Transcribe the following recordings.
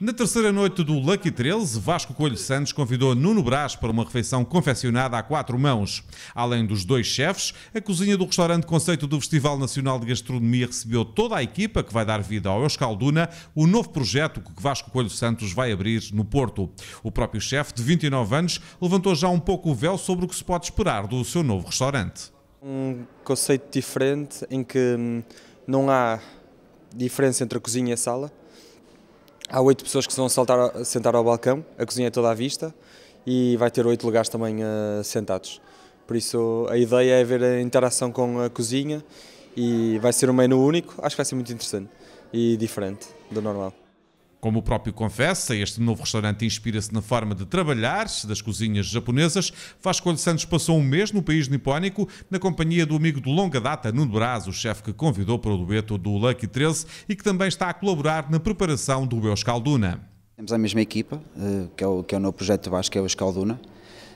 Na terceira noite do Lucky 13, Vasco Coelho Santos convidou Nuno Brás para uma refeição confeccionada a quatro mãos. Além dos dois chefes, a cozinha do restaurante Conceito do Festival Nacional de Gastronomia recebeu toda a equipa que vai dar vida ao Euskalduna, o novo projeto que Vasco Coelho Santos vai abrir no Porto. O próprio chefe, de 29 anos, levantou já um pouco o véu sobre o que se pode esperar do seu novo restaurante. Um conceito diferente em que hum, não há diferença entre a cozinha e a sala Há oito pessoas que se vão saltar, sentar ao balcão, a cozinha é toda à vista e vai ter oito lugares também uh, sentados. Por isso, a ideia é ver a interação com a cozinha e vai ser um menu único. Acho que vai ser muito interessante e diferente do normal. Como o próprio confessa, este novo restaurante inspira-se na forma de trabalhar das cozinhas japonesas. Vasco Santos passou um mês no país nipónico, na companhia do amigo de longa data Nuno Braz, o chefe que convidou para o dueto do Lucky 13 e que também está a colaborar na preparação do Euskalduna. Temos a mesma equipa, eh, que é o, que é o novo projeto Vasco, que é o Euskalduna.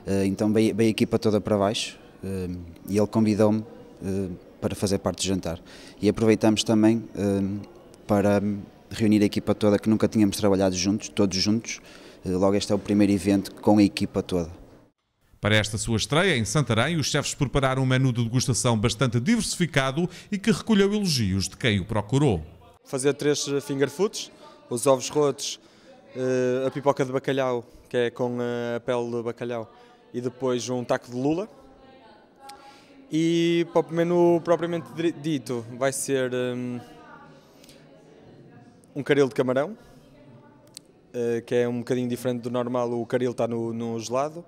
Eh, então bem bem a equipa toda para baixo eh, e ele convidou-me para fazer parte do jantar. E aproveitamos também para reunir a equipa toda que nunca tínhamos trabalhado juntos, todos juntos. Eh, logo, este é o primeiro evento com a equipa toda. Para esta sua estreia em Santarém, os chefes prepararam um menu de degustação bastante diversificado e que recolheu elogios de quem o procurou. Fazer três eh, finger foods, os ovos rotos, eh, a pipoca de bacalhau, que é com a pele de bacalhau, e depois um taco de lula. E para o menu propriamente dito, vai ser hum, um caril de camarão, eh, que é um bocadinho diferente do normal, o caril está no, no gelado.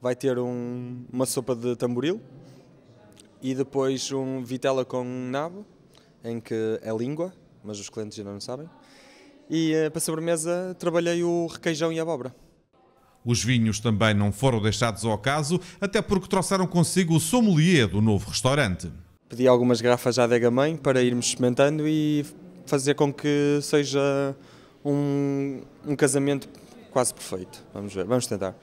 Vai ter um, uma sopa de tamboril e depois um vitela com nabo, em que é língua, mas os clientes ainda não sabem. E eh, para sobremesa trabalhei o requeijão e a abóbora. Os vinhos também não foram deixados ao caso, até porque trouxeram consigo o sommelier do novo restaurante. Pedi algumas garrafas à adega mãe para irmos experimentando e fazer com que seja um, um casamento quase perfeito. Vamos ver, vamos tentar.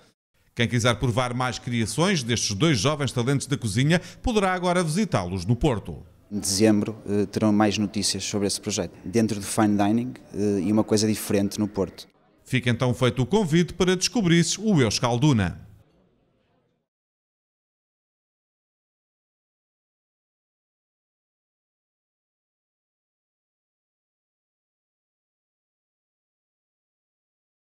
Quem quiser provar mais criações destes dois jovens talentos da cozinha poderá agora visitá-los no Porto. Em dezembro eh, terão mais notícias sobre esse projeto, dentro do fine dining eh, e uma coisa diferente no Porto. Fica então feito o convite para descobrir o Euskalduna.